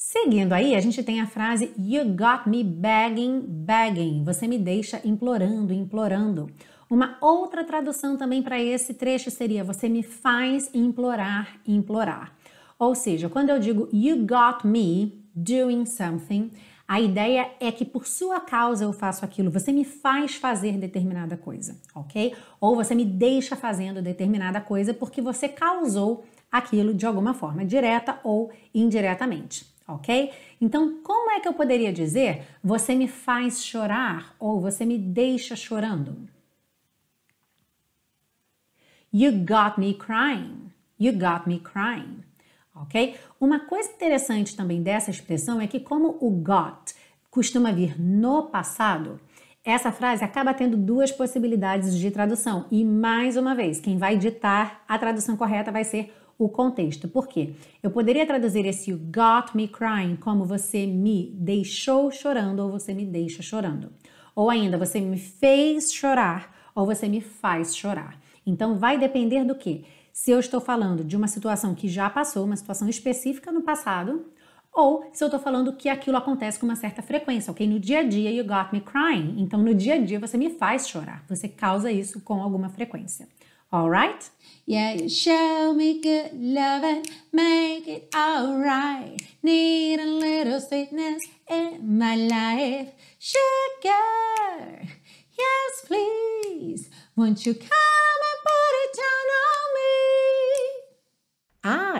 Seguindo aí, a gente tem a frase You got me begging, begging. Você me deixa implorando, implorando. Uma outra tradução também para esse trecho seria Você me faz implorar, implorar. Ou seja, quando eu digo You got me doing something, a ideia é que por sua causa eu faço aquilo, você me faz fazer determinada coisa, ok? Ou você me deixa fazendo determinada coisa porque você causou aquilo de alguma forma, direta ou indiretamente ok? Então, como é que eu poderia dizer você me faz chorar ou você me deixa chorando? You got me crying. You got me crying. Ok? Uma coisa interessante também dessa expressão é que, como o got costuma vir no passado, essa frase acaba tendo duas possibilidades de tradução. E mais uma vez, quem vai ditar a tradução correta vai ser o contexto. Por quê? Eu poderia traduzir esse got me crying como você me deixou chorando ou você me deixa chorando. Ou ainda, você me fez chorar ou você me faz chorar. Então vai depender do que? Se eu estou falando de uma situação que já passou, uma situação específica no passado, ou se eu estou falando que aquilo acontece com uma certa frequência, ok? No dia a dia, you got me crying. Então, no dia a dia, você me faz chorar. Você causa isso com alguma frequência. All right? Yeah, you show me good love and make it all right. Need a little sweetness in my life. Sugar, yes, please. Won't you come?